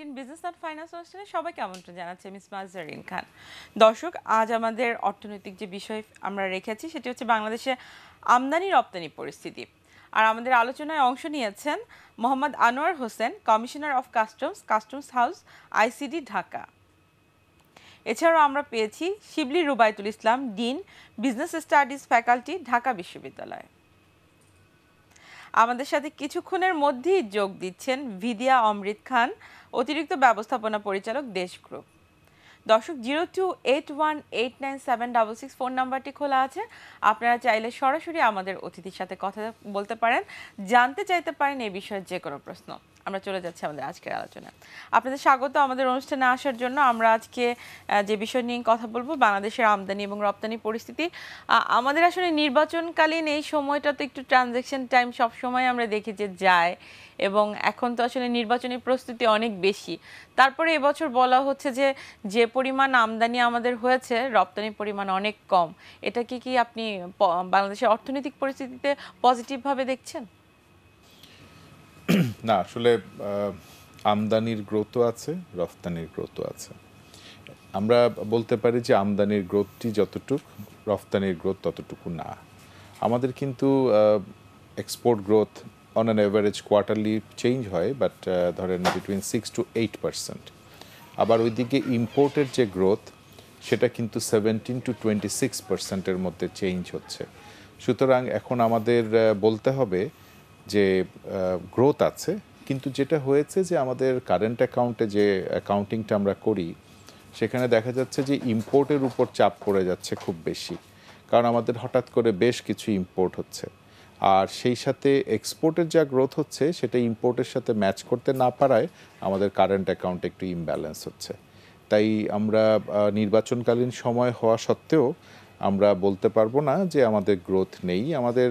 nineteen business and finance অনুষ্ঠানে সবাইকে আমন্ত্রণ জানাচ্ছি মিস মাজারিন খান দর্শক আজ আমাদের অর্থনৈতিক যে বিষয় আমরা রেখেছি সেটি হচ্ছে বাংলাদেশে আমদানি রপ্তানি পরিস্থিতি আর আমাদের আলোচনায় অংশ নিয়েছেন Mohammad Anwar Hossain commissioner of customs customs house ICD Dhaka এছাড়াও আমরা পেয়েছি Shibli Rubayatul Islam dean business studies faculty Dhaka বিশ্ববিদ্যালয় আমাদের সাথে কিছুক্ষণের মধ্যেই যোগ দিচ্ছেন ভিদিয়া অমৃত খান অতিরিক্ত ব্যবস্থাপনা পরিচালক দেশ গ্রুপ দর্শক zero two eight one eight nine seven double six phone নাম্বারটি খোলা আছে আপনারা চাইলে সরাসরি আমাদের অতিথির সাথে কথা বলতে পারেন জানতে চাইতে পারেন এ বিষয়ে যে কোনো প্রশ্ন আমরা চলে যাচ্ছি আমাদের আজকের আলোচনা আপনাদের স্বাগত আমাদের অনুষ্ঠানে আসার জন্য আমরা আজকে যে বিষয় নিয়ে কথা বলবো বাংলাদেশের আমদানি এবং রপ্তানি পরিস্থিতি আমাদের আসলে নির্বাচনকালীন এই সময়টাতে একটু ট্রানজ্যাকশন টাইম সবসময় আমরা দেখি যে যায় এবং এখন তো আসলে নির্বাচনী প্রস্তুতি অনেক বেশি তারপরে এবছর বলা হচ্ছে যে যে পরিমাণ আমদানি আমাদের হয়েছে রপ্তানি পরিমাণ অনেক কম এটা কি কি আপনি বাংলাদেশের অর্থনৈতিক পরিস্থিতিতে পজিটিভভাবে দেখছেন না আসলে আমদানির গ্রোথও আছে রফতানির গ্রোথও আছে আমরা বলতে পারি যে আমদানির গ্রোথটি যতটুক রফতানির গ্রোথ ততটুকু না আমাদের কিন্তু export growth on an average quarterly change হয় বাট ধরেন between six to eight percent আবার ওইদিকে ইম্পোর্টের যে গ্রোথ সেটা কিন্তু সেভেন্টিন টু টোয়েন্টি সিক্স পার্সেন্টের মধ্যে চেঞ্জ হচ্ছে সুতরাং এখন আমাদের বলতে হবে যে গ্রোথ আছে কিন্তু যেটা হয়েছে যে আমাদের কারেন্ট অ্যাকাউন্টে যে অ্যাকাউন্টিংটা আমরা করি সেখানে দেখা যাচ্ছে যে ইম্পোর্টের উপর চাপ পড়ে যাচ্ছে খুব বেশি কারণ আমাদের হঠাৎ করে বেশ কিছু ইম্পোর্ট হচ্ছে আর সেই সাথে এক্সপোর্টের যা গ্রোথ হচ্ছে সেটা ইম্পোর্টের সাথে ম্যাচ করতে না পারায় আমাদের কারেন্ট অ্যাকাউন্ট একটু ইমব্যালেন্স হচ্ছে তাই আমরা নির্বাচনকালীন সময় হওয়া সত্ত্বেও আমরা বলতে পারবো না যে আমাদের গ্রোথ নেই আমাদের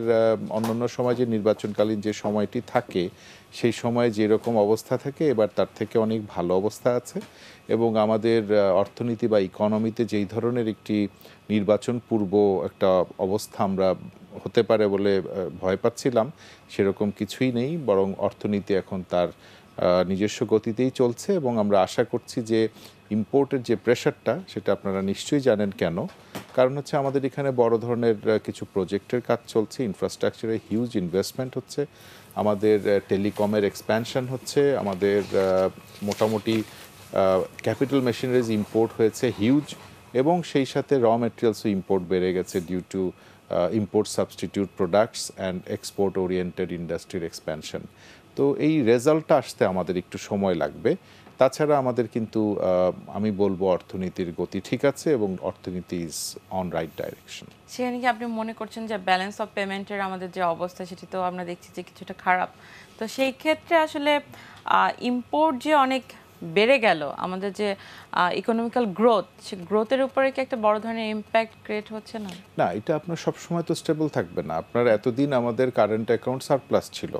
অন্যান্য সময় যে নির্বাচনকালীন যে সময়টি থাকে সেই সময় যেরকম অবস্থা থাকে এবার তার থেকে অনেক ভালো অবস্থা আছে এবং আমাদের অর্থনীতি বা ইকোনমিতে যেই ধরনের একটি নির্বাচন পূর্ব একটা অবস্থা আমরা হতে পারে বলে ভয় পাচ্ছিলাম সেরকম কিছুই নেই বরং অর্থনীতি এখন তার নিজস্ব গতিতেই চলছে এবং আমরা আশা করছি যে ইম্পোর্টের যে প্রেশারটা সেটা আপনারা নিশ্চয়ই জানেন কেন কারণ হচ্ছে আমাদের এখানে বড় ধরনের কিছু প্রজেক্টের কাজ চলছে ইনফ্রাস্ট্রাকচারে হিউজ ইনভেস্টমেন্ট হচ্ছে আমাদের টেলিকমের এক্সপ্যানশন হচ্ছে আমাদের মোটামুটি ক্যাপিটাল মেশিনারিজ ইম্পোর্ট হয়েছে হিউজ এবং সেই সাথে র মেটেরিয়ালসও ইম্পোর্ট বেড়ে গেছে due to import substitute products and export oriented ইন্ডাস্ট্রির এক্সপ্যানশন তো এই রেজাল্টটা আসতে আমাদের একটু সময় লাগবে তাছাড়া আমাদের কিন্তু আমি বলবো অর্থনীতির গতি ঠিক আছে এবং অর্থনীতি ইজ অন রাইট ডাইরেকশন সেখানে কি আপনি মনে করছেন যে ব্যালেন্স অফ পেমেন্টের আমাদের যে অবস্থা সেটি তো আমরা দেখছি যে কিছুটা খারাপ তো সেই ক্ষেত্রে আসলে ইম্পোর্ট যে অনেক বেড়ে গেল আমাদের যে ইকোনমিক্যাল গ্রোথ সে গ্রোথের উপরে কি একটা বড় ধরনের ইম্প্যাক্ট ক্রিয়েট হচ্ছে না না এটা আপনার সবসময় তো স্টেবল থাকবে না আপনার এতদিন আমাদের কারেন্ট অ্যাকাউন্ট সারপ্লাস ছিল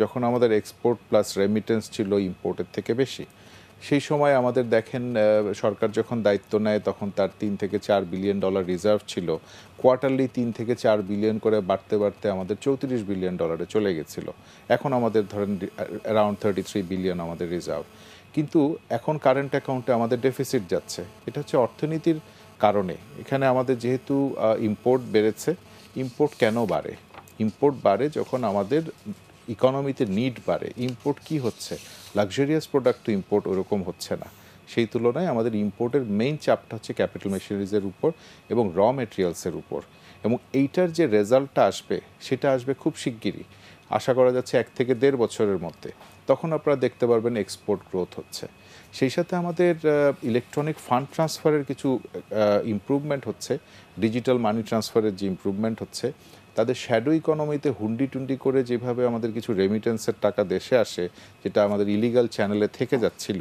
যখন আমাদের এক্সপোর্ট প্লাস রেমিটেন্স ছিল ইম্পোর্টের থেকে বেশি সেই সময় আমাদের দেখেন সরকার যখন দায়িত্ব নেয় তখন তার তিন থেকে চার বিলিয়ন ডলার রিজার্ভ ছিল কোয়ার্টারলি তিন থেকে চার বিলিয়ন করে বাড়তে বাড়তে আমাদের চৌত্রিশ বিলিয়ন ডলারে চলে গেছিলো এখন আমাদের ধরেন অ্যারাউন্ড থার্টি থ্রি বিলিয়ন আমাদের রিজার্ভ কিন্তু এখন কারেন্ট অ্যাকাউন্টে আমাদের ডেফিসিট যাচ্ছে এটা হচ্ছে অর্থনীতির কারণে এখানে আমাদের যেহেতু ইম্পোর্ট বেড়েছে ইম্পোর্ট কেন বাড়ে ইম্পোর্ট বাড়ে যখন আমাদের ইকোনমিতে নিড বাড়ে ইম্পোর্ট কি হচ্ছে লাক্সারিয়াস প্রোডাক্ট তো ইম্পোর্ট ওরকম হচ্ছে না সেই তুলনায় আমাদের ইম্পোর্টের মেইন চাপটা হচ্ছে ক্যাপিটাল মেশিনারিজের উপর এবং র মেটেরিয়ালসের উপর এবং এইটার যে রেজাল্টটা আসবে সেটা আসবে খুব শিগগিরই আশা করা যাচ্ছে এক থেকে দেড় বছরের মধ্যে তখন আপনারা দেখতে পারবেন এক্সপোর্ট গ্রোথ হচ্ছে সেই সাথে আমাদের ইলেকট্রনিক ফান্ড ট্রান্সফারের কিছু ইম্প্রুভমেন্ট হচ্ছে ডিজিটাল মানি ট্রান্সফারের যে ইম্প্রুভমেন্ট হচ্ছে তাদের শ্যাডো ইকোনমিতে হুন্ডি টুন্ডি করে যেভাবে আমাদের কিছু রেমিটেন্সের টাকা দেশে আসে যেটা আমাদের ইলিগাল চ্যানেলে থেকে যাচ্ছিল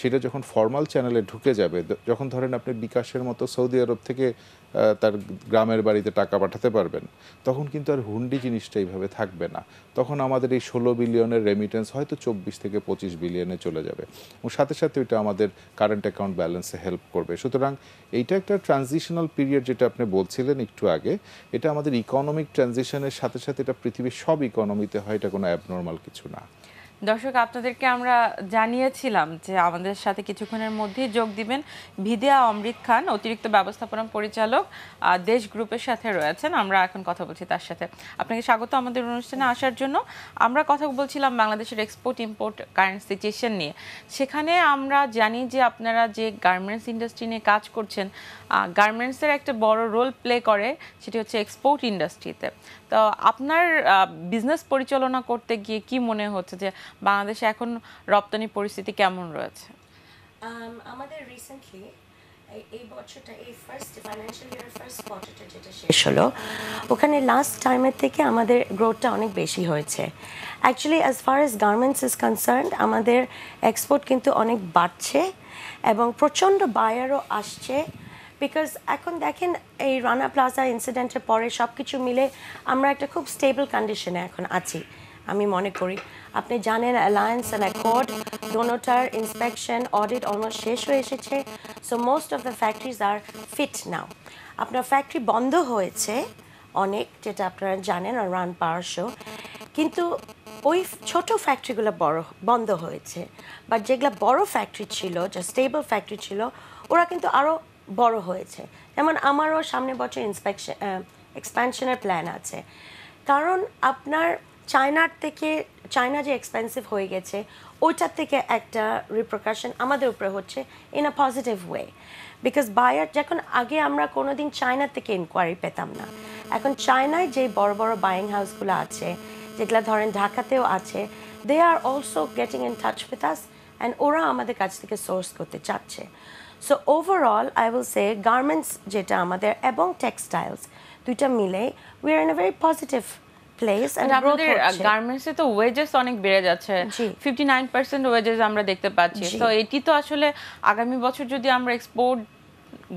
সেটা যখন ফর্মাল চ্যানেলে ঢুকে যাবে যখন ধরেন আপনি বিকাশের মতো সৌদি আরব থেকে তার গ্রামের বাড়িতে টাকা পাঠাতে পারবেন তখন কিন্তু আর হুন্ডি জিনিসটা এইভাবে থাকবে না তখন আমাদের এই ষোলো বিলিয়নের রেমিটেন্স হয়তো চব্বিশ থেকে পঁচিশ বিলিয়নে চলে যাবে এবং সাথে সাথে ওইটা আমাদের কারেন্ট অ্যাকাউন্ট ব্যালেন্সে হেল্প করবে সুতরাং এইটা একটা ট্রানজিশনাল পিরিয়ড যেটা আপনি বলছিলেন একটু আগে এটা আমাদের ইকোনমিক ট্রানজিশনের সাথে সাথে এটা পৃথিবীর সব ইকোনমিতে হয় এটা কোনো অ্যাবনর্মাল কিছু না দর্শক আপনাদেরকে আমরা জানিয়েছিলাম যে আমাদের সাথে কিছুক্ষণের মধ্যেই যোগ দিবেন ভিদিয়া অমৃত খান অতিরিক্ত ব্যবস্থাপনা পরিচালক দেশ গ্রুপের সাথে রয়েছেন আমরা এখন কথা বলছি তার সাথে আপনাকে স্বাগত আমাদের অনুষ্ঠানে আসার জন্য আমরা কথা বলছিলাম বাংলাদেশের এক্সপোর্ট ইম্পোর্ট কারেন্ট সিচুয়েশন নিয়ে সেখানে আমরা জানি যে আপনারা যে গার্মেন্টস ইন্ডাস্ট্রি নিয়ে কাজ করছেন গার্মেন্টসের একটা বড় রোল প্লে করে সেটি হচ্ছে এক্সপোর্ট ইন্ডাস্ট্রিতে তো আপনার বিজনেস পরিচালনা করতে গিয়ে কি মনে হচ্ছে যে বাংলাদেশে এখন রপ্তানি পরিস্থিতি কেমন রয়েছে um, আমাদের রিসেন্টলি এই বছরটা এই ফার্স্ট ফাইন্যান্সিয়াল ইয়ার ফার্স্ট কোয়ার্টারটা যেটা শেষ হলো ওখানে লাস্ট টাইমের থেকে আমাদের গ্রোথটা অনেক বেশি হয়েছে actually as far as garments is concern আমাদের এক্সপোর্ট কিন্তু অনেক বাড়ছে এবং প্রচণ্ড বায়ারও আসছে বিকজ এখন দেখেন এই রানা প্লাজা ইনসিডেন্টের পরে সব কিছু মিলে আমরা একটা খুব স্টেবল কন্ডিশনে এখন আছি আমি মনে করি আপনি জানেন অ্যালায়েন্স অ্যান্ড অ্যাকর্ড ডোনোটার ইন্সপেকশন অডিট অলমোস্ট শেষ হয়ে এসেছে so most of the factories are fit now আপনার ফ্যাক্টরি বন্ধ হয়েছে অনেক যেটা আপনারা জানেন রান পাওয়ার কিন্তু ওই ছোট ফ্যাক্টরিগুলো বড় বন্ধ হয়েছে বাট যেগুলো বড় ফ্যাক্টরি ছিল যা স্টেবল ফ্যাক্টরি ছিল ওরা কিন্তু আরও বড় হয়েছে যেমন আমারও সামনে বছর ইন্সপেকশন এক্সপ্যানশনের প্ল্যান আছে কারণ আপনার চায়নার থেকে চায়না যে এক্সপেন্সিভ হয়ে গেছে ওইটার থেকে একটা রিপ্রকাশন আমাদের উপরে হচ্ছে in a positive way because buyer যখন আগে আমরা কোনো দিন চায়না থেকে ইনকোয়ারি পেতাম না এখন চায়নায় যে বড় বড় বাইং হাউসগুলো আছে যেগুলো ধরেন ঢাকাতেও আছে they are also getting in touch with us and ওরা আমাদের কাছ থেকে সোর্স করতে চাচ্ছে so overall I will say garments যেটা আমাদের এবং টেক্সটাইলস দুইটা মিলে we are in a very positive place and গার্মেন্টসে তো ওয়েজেস অনেক বেড়ে যাচ্ছে 59% ওয়েজেস আমরা দেখতে পাচ্ছি তো এটি তো আসলে আগামী বছর যদি আমরা এক্সপোর্ট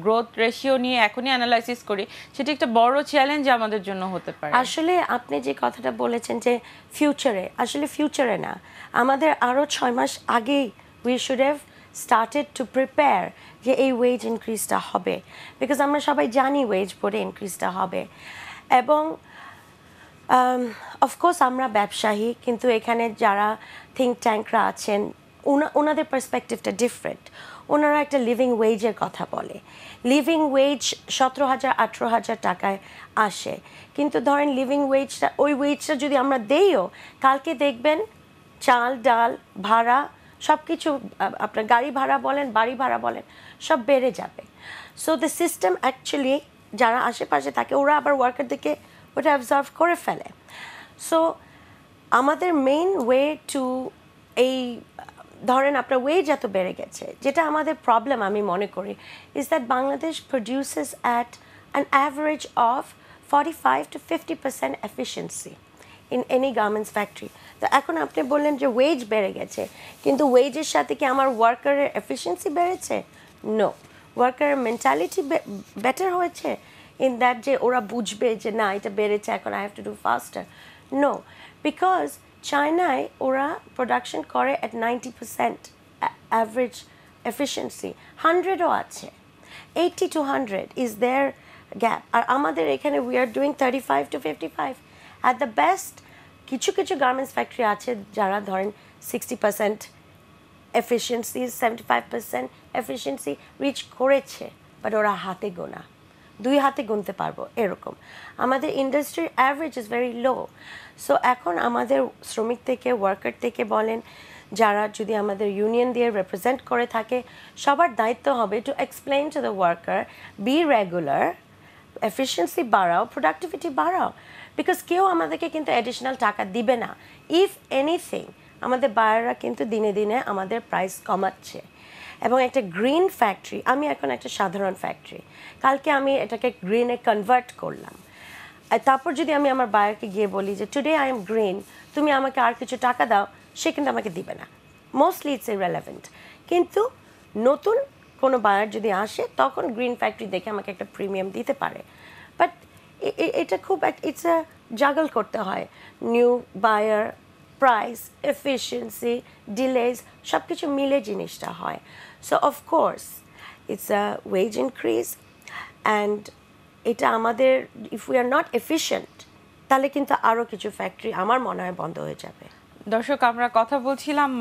গ্রোথ রেশিও নিয়ে এখনই অ্যানালাইসিস করি সেটা একটা বড় চ্যালেঞ্জ আমাদের জন্য হতে পারে আসলে আপনি যে কথাটা বলেছেন যে ফিউচারে আসলে ফিউচারে না আমাদের আরও ছয় মাস আগেই we should have started to prepare যে এই ওয়েজ ইনক্রিজটা হবে বিকজ আমরা সবাই জানি ওয়েজ পরে ইনক্রিজটা হবে এবং অফকোর্স um, আমরা ব্যবসায়ী কিন্তু এখানে যারা থিঙ্ক ট্যাঙ্করা আছেন ওনাদের পার্সপেক্টিভটা ডিফারেন্ট ওনারা একটা লিভিং ওয়েজের কথা বলে লিভিং ওয়েজ সতেরো হাজার আঠেরো হাজার টাকায় আসে কিন্তু ধরেন লিভিং ওয়েজটা ওই ওয়েজটা যদি আমরা দেইও কালকে দেখবেন চাল ডাল ভাড়া সব কিছু আপনার গাড়ি ভাড়া বলেন বাড়ি ভাড়া বলেন সব বেড়ে যাবে সো দ্য সিস্টেম অ্যাকচুয়ালি যারা আশেপাশে থাকে ওরা আবার ওয়ার্কারদেরকে ওটা অবজার্ভ করে ফেলে সো আমাদের মেইন ওয়ে টু এই ধরেন আপনার ওয়েজ এত বেড়ে গেছে যেটা আমাদের প্রবলেম আমি মনে করি is that Bangladesh produces at an average of five to fifty percent efficiency in any garments factory তো এখন আপনি বললেন যে ওয়েজ বেড়ে গেছে কিন্তু ওয়েজের সাথে কি আমার ওয়ার্কারের এফিসিয়েন্সি বেড়েছে নো ওয়ার্কারের মেন্টালিটি বেটার হয়েছে ইন দ্যাট যে ওরা বুঝবে যে না এটা বেড়েছে এখন I have to do faster no because চায়নায় ওরা প্রোডাকশন করে at ninety percent average efficiency হান্ড্রেডও আছে eighty to hundred is there gap আর আমাদের এখানে we are doing thirty five to fifty five at the best কিছু কিছু গার্মেন্টস ফ্যাক্টরি আছে যারা ধরেন sixty percent efficiency seventy five percent efficiency reach করেছে বাট ওরা হাতে গোনা দুই হাতে গুনতে পারবো এরকম আমাদের ইন্ডাস্ট্রির average is very low so এখন আমাদের শ্রমিক থেকে ওয়ার্কার থেকে বলেন যারা যদি আমাদের ইউনিয়ন দিয়ে রিপ্রেজেন্ট করে থাকে সবার দায়িত্ব হবে to explain to the worker be regular efficiency বাড়াও প্রোডাক্টিভিটি বাড়াও বিকজ কেউ আমাদেরকে কিন্তু অ্যাডিশনাল টাকা দিবে না ইফ এনিথিং আমাদের বায়াররা কিন্তু দিনে দিনে আমাদের প্রাইস কমাচ্ছে এবং একটা গ্রিন ফ্যাক্টরি আমি এখন একটা সাধারণ ফ্যাক্টরি কালকে আমি এটাকে গ্রিনে কনভার্ট করলাম তারপর যদি আমি আমার বায়ারকে গিয়ে বলি যে টুডে আই এম গ্রিন তুমি আমাকে আর কিছু টাকা দাও সে কিন্তু আমাকে দিবে না মোস্টলি ইটস এ রেলেভেন্ট কিন্তু নতুন কোনো বায়ার যদি আসে তখন গ্রিন ফ্যাক্টরি দেখে আমাকে একটা প্রিমিয়াম দিতে পারে বাট এটা খুব ইটস এ জাগল করতে হয় new buyer price efficiency delays সব কিছু মিলে জিনিসটা হয় so of course it's a wage increase and এটা আমাদের if we are not efficient তাহলে কিন্তু আরও কিছু ফ্যাক্টরি আমার মনে হয় বন্ধ হয়ে যাবে দর্শক আমরা কথা বলছিলাম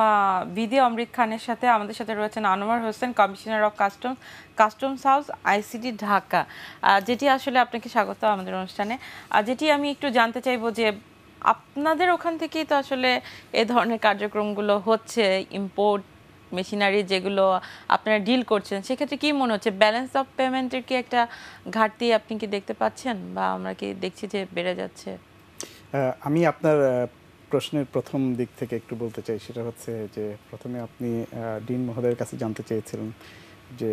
বিদে অমৃত খানের সাথে আমাদের সাথে রয়েছেন Anwar Hossain commissioner of customs customs house ICD Dhaka যেটি আসলে আপনাকে স্বাগত আমাদের অনুষ্ঠানে যেটি আমি একটু জানতে চাইবো যে আপনাদের ওখান থেকেই তো আসলে এ ধরনের কার্যক্রমগুলো হচ্ছে ইম্পোর্ট মেশিনারি যেগুলো আপনারা ডিল করছেন সেক্ষেত্রে কি মনে হচ্ছে ব্যালেন্স অফ পেমেন্টের কি একটা ঘাটতি আপনি কি দেখতে পাচ্ছেন বা আমরা কি দেখছি যে বেড়ে যাচ্ছে আমি আপনার প্রশ্নের প্রথম দিক থেকে একটু বলতে চাই সেটা হচ্ছে যে প্রথমে আপনি ডিন মহোদয়ের কাছে জানতে চেয়েছিলেন যে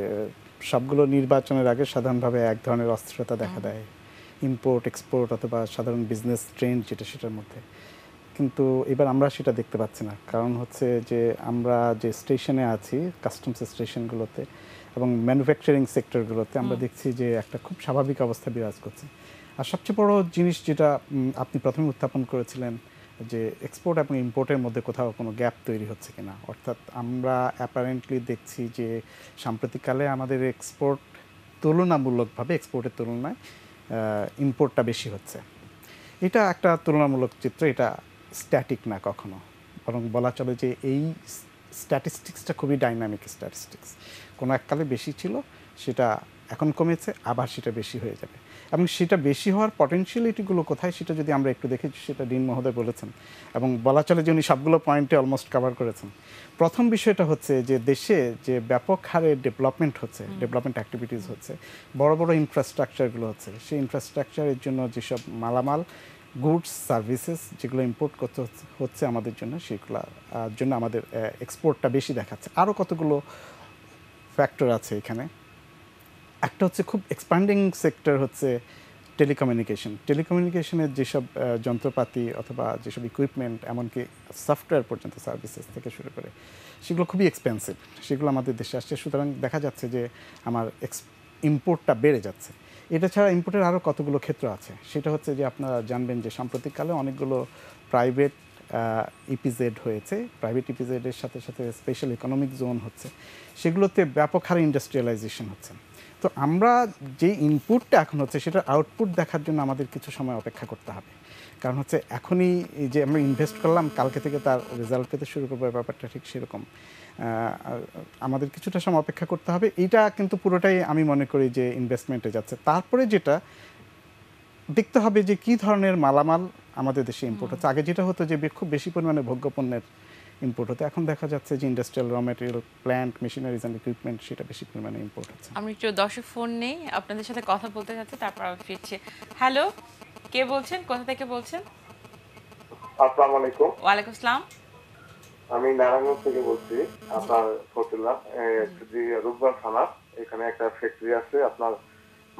সবগুলো নির্বাচনের আগে সাধারণভাবে এক ধরনের অস্থিরতা দেখা দেয় ইম্পোর্ট এক্সপোর্ট অথবা সাধারণ বিজনেস ট্রেন্ড যেটা সেটার মধ্যে কিন্তু এবার আমরা সেটা দেখতে পাচ্ছি না কারণ হচ্ছে যে আমরা যে স্টেশনে আছি কাস্টমস স্টেশনগুলোতে এবং ম্যানুফ্যাকচারিং সেক্টরগুলোতে আমরা দেখছি যে একটা খুব স্বাভাবিক অবস্থা বিরাজ করছে আর সবচেয়ে বড় জিনিস যেটা আপনি প্রথমে উত্থাপন করেছিলেন যে এক্সপোর্ট এবং ইম্পোর্টের মধ্যে কোথাও কোনো গ্যাপ তৈরি হচ্ছে কিনা অর্থাৎ আমরা অ্যাপারেন্টলি দেখছি যে সাম্প্রতিককালে আমাদের এক্সপোর্ট তুলনামূলকভাবে এক্সপোর্টের তুলনায় ইম্পোর্টটা বেশি হচ্ছে এটা একটা তুলনামূলক চিত্র এটা স্ট্যাটিক না কখনো বরং বলা চলে যে এই স্ট্যাটিস্টিক্সটা খুবই ডাইনামিক স্ট্যাটিস্টিক্স কোনো এককালে বেশি ছিল সেটা এখন কমেছে আবার সেটা বেশি হয়ে যাবে এবং সেটা বেশি হওয়ার পটেন্সিয়ালিটিগুলো কোথায় সেটা যদি আমরা একটু দেখেছি সেটা ডিন মহোদয় বলেছেন এবং বলা চলে যে উনি সবগুলো পয়েন্টে অলমোস্ট কাভার করেছেন প্রথম বিষয়টা হচ্ছে যে দেশে যে ব্যাপক হারে ডেভেলপমেন্ট হচ্ছে ডেভেলপমেন্ট অ্যাক্টিভিটিস হচ্ছে বড় বড় ইনফ্রাস্ট্রাকচারগুলো হচ্ছে সেই ইনফ্রাস্ট্রাকচারের জন্য যেসব মালামাল গুডস সার্ভিসেস যেগুলো ইম্পোর্ট করতে হচ্ছে আমাদের জন্য সেগুলোর জন্য আমাদের এক্সপোর্টটা বেশি দেখাচ্ছে আরও কতগুলো ফ্যাক্টর আছে এখানে একটা হচ্ছে খুব এক্সপ্যান্ডিং সেক্টর হচ্ছে টেলিকমিউনিকেশন টেলিকমিউনিকেশনের যেসব যন্ত্রপাতি অথবা যেসব ইকুইপমেন্ট এমনকি সফটওয়্যার পর্যন্ত সার্ভিসেস থেকে শুরু করে সেগুলো খুবই এক্সপেন্সিভ সেগুলো আমাদের দেশে আসছে সুতরাং দেখা যাচ্ছে যে আমার এক্স ইম্পোর্টটা বেড়ে যাচ্ছে এটা ছাড়া ইম্পোর্টের আরও কতগুলো ক্ষেত্র আছে সেটা হচ্ছে যে আপনারা জানবেন যে সাম্প্রতিককালে অনেকগুলো প্রাইভেট ইপিজেড e হয়েছে প্রাইভেট ইপিজেডের e সাথে সাথে স্পেশাল ইকোনমিক জোন হচ্ছে সেগুলোতে ব্যাপক হারে ইন্ডাস্ট্রিয়ালাইজেশন হচ্ছে তো আমরা যে ইনপুটটা এখন হচ্ছে সেটা আউটপুট দেখার জন্য আমাদের কিছু সময় অপেক্ষা করতে হবে কারণ হচ্ছে এখনই যে আমরা ইনভেস্ট করলাম কালকে থেকে তার রেজাল্ট পেতে শুরু করবো ব্যাপারটা ঠিক সেরকম আমাদের কিছুটা সময় অপেক্ষা করতে হবে এইটা কিন্তু পুরোটাই আমি মনে করি যে ইনভেস্টমেন্টে যাচ্ছে তারপরে যেটা দেখতে হবে যে কি ধরনের মালামাল আমাদের দেশে ইম্পোর্ট হচ্ছে আগে যেটা হতো যে খুব বেশি পরিমাণে ভোগ্যপণ্যের ইম্পোর্ট হতো এখন দেখা যাচ্ছে যে industrial raw material plant machineries and equipment সেটা বেশি পরিমাণে ইম্পোর্ট হচ্ছে আমরা একটু দর্শক ফোন নেই আপনাদের সাথে কথা বলতে যাচ্ছি তারপর আবার ফিরছি হ্যালো কে বলছেন কোথা থেকে বলছেন আসসালামু আলাইকুম ওয়া আলাইকুম আসসালাম আমি নারায়ণগঞ্জ থেকে বলছি আপনার ফতুল্লা রূপগঞ্জ থানা এখানে একটা ফ্যাক্টরি আছে আপনার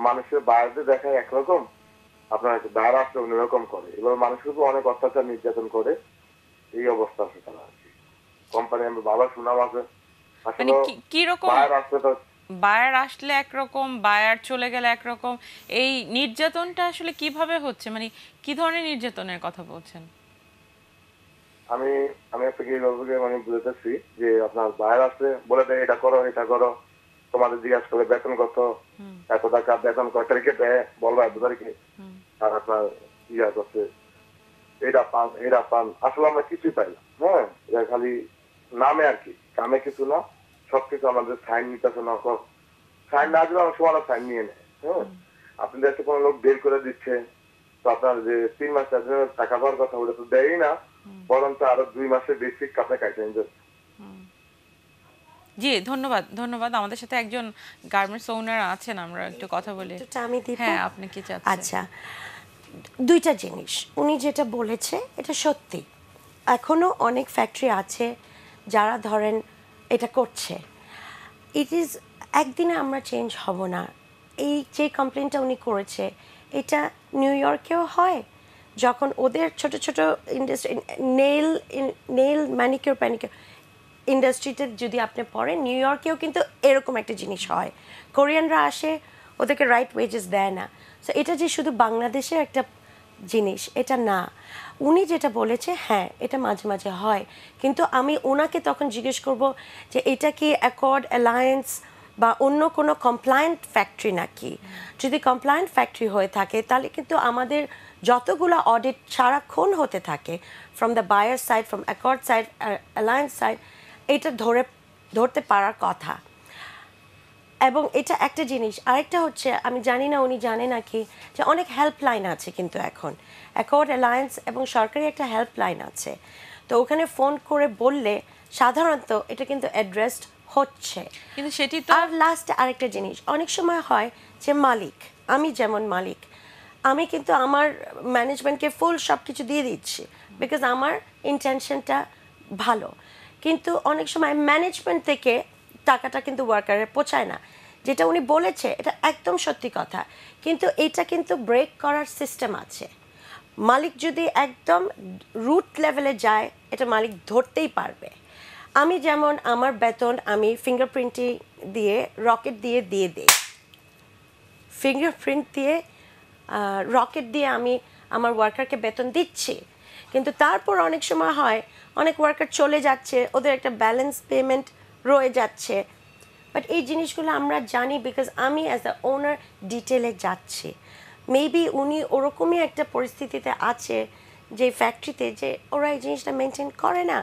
মানুষের বাইরে দেখায় একরকম আপনার বাইরে আসলে অন্যরকম করে এবার মানুষের উপর অনেক অত্যাচার নির্যাতন করে এই অবস্থা আছে তারা কোম্পানি আমি ভালো সুনাম আছে মানে কি রকম বায়ার আসলে একরকম বায়ার চলে গেলে একরকম এই নির্যাতনটা আসলে কিভাবে হচ্ছে মানে কি ধরনের নির্যাতনের কথা বলছেন আমি আমি একটা কি মানে বুঝতেছি যে আপনার বায়ার আসলে বলে দেয় এটা করো এটা করো তোমাদের জিজ্ঞাসা করে বেতন কত এত টাকা বেতন কত তারিখে দেয় বলবো এত তারিখে আর আপনার ইয়া করছে এটা পান এটা পান আসলে আমরা কিছুই পাই না হ্যাঁ এটা খালি নামে আর কি কামে কিছু না সবকিছু আমাদের সাইন নিতেছে নকল সাইন না দিলে আমার সবার সাইন নিয়ে নেয় হ্যাঁ আপনাদের একটা কোনো লোক বের করে দিচ্ছে তো আপনার যে তিন মাস চার টাকা পাওয়ার কথা ওটা তো দেয়ই না বরং তো আরো দুই মাসের বেশি কাপড় কাটে জি ধন্যবাদ ধন্যবাদ আমাদের সাথে একজন গার্মেন্টস ওনার আছেন আমরা একটু কথা বলি হ্যাঁ আপনি কি চাচ্ছেন আচ্ছা দুইটা জিনিস উনি যেটা বলেছে এটা সত্যি এখনো অনেক ফ্যাক্টরি আছে যারা ধরেন এটা করছে ইট ইজ একদিনে আমরা চেঞ্জ হব না এই যে কমপ্লেনটা উনি করেছে এটা নিউ ইয়র্কেও হয় যখন ওদের ছোট ছোট industry nail nail manicure pedicure ইন্ডাস্ট্রিতে যদি আপনি পড়েন নিউ ইয়র্কেও কিন্তু এরকম একটা জিনিস হয় কোরিয়ানরা আসে ওদেরকে রাইট ওয়েজেস দেয় না সো এটা যে শুধু বাংলাদেশের একটা জিনিস এটা না উনি যেটা বলেছে হ্যাঁ এটা মাঝে মাঝে হয় কিন্তু আমি ওনাকে তখন জিজ্ঞেস করব যে এটা কি অ্যাকর্ড অ্যালায়েন্স বা অন্য কোনো কমপ্লায়েন্ট ফ্যাক্টরি নাকি যদি কমপ্লায়েন্ট ফ্যাক্টরি হয়ে থাকে তাহলে কিন্তু আমাদের যতগুলো অডিট সারাক্ষণ হতে থাকে from the buyer side from accord side alliance side এটা ধরে ধরতে পারার কথা এবং এটা একটা জিনিস আরেকটা হচ্ছে আমি জানি না উনি জানে নাকি যে অনেক হেল্পলাইন আছে কিন্তু এখন অ্যাকর্ড অ্যালায়েন্স এবং সরকারি একটা হেল্পলাইন আছে তো ওখানে ফোন করে বললে সাধারণত এটা কিন্তু অ্যাড্রেসড হচ্ছে কিন্তু সেটি তো আর লাস্ট আরেকটা জিনিস অনেক সময় হয় যে মালিক আমি যেমন মালিক আমি কিন্তু আমার ম্যানেজমেন্টকে ফুল সব কিছু দিয়ে দিচ্ছি বিকজ আমার ইন্টেনশনটা ভালো কিন্তু অনেক সময় ম্যানেজমেন্ট থেকে টাকাটা কিন্তু ওয়ার্কারে পৌঁছায় না যেটা উনি বলেছে এটা একদম সত্যি কথা কিন্তু এটা কিন্তু ব্রেক করার সিস্টেম আছে মালিক যদি একদম রুট লেভেলে যায় এটা মালিক ধরতেই পারবে আমি যেমন আমার বেতন আমি ফিঙ্গারপ্রিন্টই দিয়ে রকেট দিয়ে দিয়ে দিই ফিঙ্গারপ্রিন্ট দিয়ে রকেট দিয়ে আমি আমার ওয়ার্কারকে বেতন দিচ্ছি কিন্তু তারপর অনেক সময় হয় অনেক ওয়ার্কার চলে যাচ্ছে ওদের একটা ব্যালেন্স পেমেন্ট রয়ে যাচ্ছে বাট এই জিনিসগুলো আমরা জানি বিকজ আমি অ্যাজ আ ওনার ডিটেলে যাচ্ছি মেবি উনি ওরকমই একটা পরিস্থিতিতে আছে যে ফ্যাক্টরিতে যে ওরা এই জিনিসটা মেনটেন করে না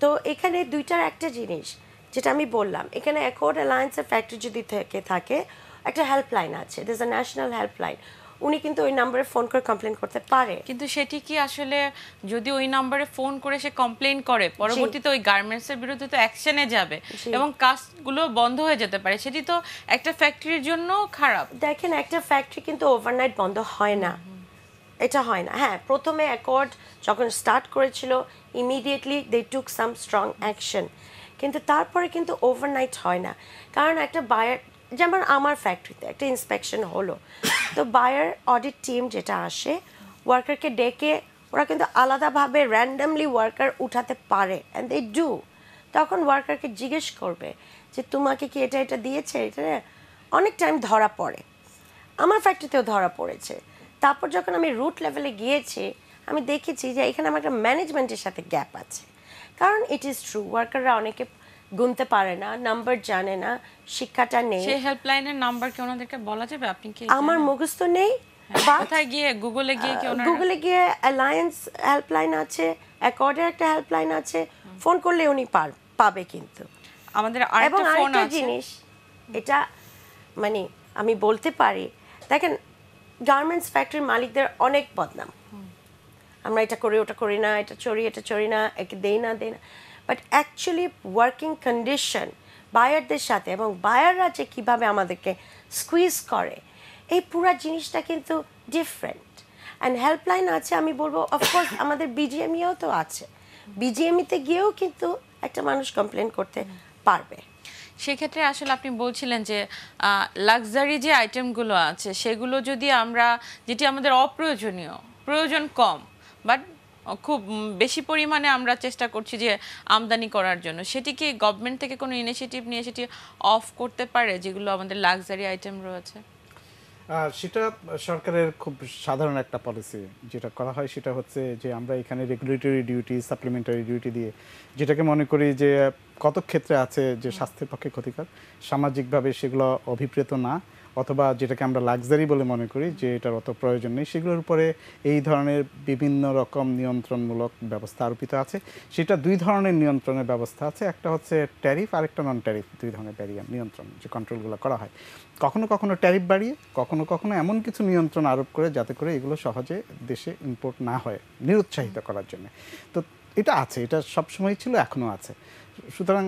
তো এখানে দুইটার একটা জিনিস যেটা আমি বললাম এখানে অ্যাকোর্ড অ্যালায়েন্সের ফ্যাক্টরি যদি থেকে থাকে একটা হেল্পলাইন আছে দিস আ ন্যাশনাল হেল্পলাইন উনি কিন্তু ওই নাম্বারে ফোন করে কমপ্লেন করতে পারে কিন্তু সেটি কি আসলে যদি ওই নাম্বারে ফোন করে সে কমপ্লেন করে পরবর্তীতে ওই গার্মেন্টস এর বিরুদ্ধে তো অ্যাকশনে যাবে এবং কাজগুলো বন্ধ হয়ে যেতে পারে সেটি তো একটা ফ্যাক্টরির জন্য খারাপ দেখেন একটা ফ্যাক্টরি কিন্তু ওভারনাইট বন্ধ হয় না এটা হয় না হ্যাঁ প্রথমে অ্যাকর্ড যখন স্টার্ট করেছিল immediately they took some strong action কিন্তু তারপরে কিন্তু ওভারনাইট হয় না কারণ একটা বায়ার যেমন আমার ফ্যাক্টরিতে একটা ইন্সপেকশন হলো তো বায়ার অডিট টিম যেটা আসে ওয়ার্কারকে ডেকে ওরা কিন্তু আলাদাভাবে র্যান্ডামলি ওয়ার্কার উঠাতে পারে অ্যান্ড দে ডু তখন ওয়ার্কারকে জিজ্ঞেস করবে যে তোমাকে কি এটা এটা দিয়েছে এটা অনেক টাইম ধরা পড়ে আমার ফ্যাক্টরিতেও ধরা পড়েছে তারপর যখন আমি রুট লেভেলে গিয়েছি আমি দেখেছি যে এখানে আমার একটা ম্যানেজমেন্টের সাথে গ্যাপ আছে কারণ ইট ইজ ট্রু ওয়ার্কাররা অনেকে গুনতে পারে না নাম্বার জানে না শিক্ষাটা নেই সেই হেল্পলাইনের নাম্বার কি ওনাদেরকে বলা যাবে আপনি কি আমার মুখস্থ নেই হ্যাঁ, কোথায় গিয়ে গুগলে গিয়ে কি ওনারা গুগলে গিয়ে অ্যালায়েন্স হেল্পলাইন আছে অ্যাকর্ডের একটা হেল্পলাইন আছে ফোন করলে উনি পার পাবে কিন্তু আমাদের আরেকটা ফোন আছে জিনিস এটা মানে আমি বলতে পারি দেখেন গার্মেন্টস ফ্যাক্টরির মালিকদের অনেক বদনাম আমরা এটা করি ওটা করি না এটা চড়ি এটা চড়ি না একে দেই না দেই না বাট অ্যাকচুয়ালি ওয়ার্কিং কন্ডিশন বায়ারদের সাথে এবং বায়াররা যে কীভাবে আমাদেরকে স্কুইজ করে এই পুরো জিনিসটা কিন্তু ডিফারেন্ট অ্যান্ড হেল্পলাইন আছে আমি বলবো অফকোর্স আমাদের বিজিএমইও তো আছে বিজিএমইতে গিয়েও কিন্তু একটা মানুষ কমপ্লেন করতে পারবে সেক্ষেত্রে আসলে আপনি বলছিলেন যে লাক্সারি যে আইটেমগুলো আছে সেগুলো যদি আমরা যেটি আমাদের অপ্রয়োজনীয় প্রয়োজন কম বাট খুব বেশি পরিমাণে আমরা চেষ্টা করছি যে আমদানি করার জন্য সেটি কি গভর্নমেন্ট থেকে কোনো ইনিশিয়েটিভ নিয়ে সেটি অফ করতে পারে যেগুলো আমাদের লাক্সারি আইটেম রয়েছে সেটা সরকারের খুব সাধারণ একটা পলিসি যেটা করা হয় সেটা হচ্ছে যে আমরা এখানে রেগুলেটরি ডিউটি সাপ্লিমেন্টারি ডিউটি দিয়ে যেটাকে মনে করি যে কত ক্ষেত্রে আছে যে স্বাস্থ্যের পক্ষে ক্ষতিকর সামাজিকভাবে সেগুলো অভিপ্রেত না অথবা যেটাকে আমরা লাক্সারি বলে মনে করি যে এটার অত প্রয়োজন নেই সেগুলোর উপরে এই ধরনের বিভিন্ন রকম নিয়ন্ত্রণমূলক ব্যবস্থা আরোপিত আছে সেটা দুই ধরনের নিয়ন্ত্রণের ব্যবস্থা আছে একটা হচ্ছে ট্যারিফ আরেকটা নন ট্যারিফ দুই ধরনের ব্যারিয়ার নিয়ন্ত্রণ যে কন্ট্রোলগুলো করা হয় কখনো কখনো ট্যারিফ বাড়িয়ে কখনো কখনো এমন কিছু নিয়ন্ত্রণ আরোপ করে যাতে করে এগুলো সহজে দেশে ইম্পোর্ট না হয় নিরুৎসাহিত করার জন্য তো এটা আছে এটা সবসময় ছিল এখনও আছে সুতরাং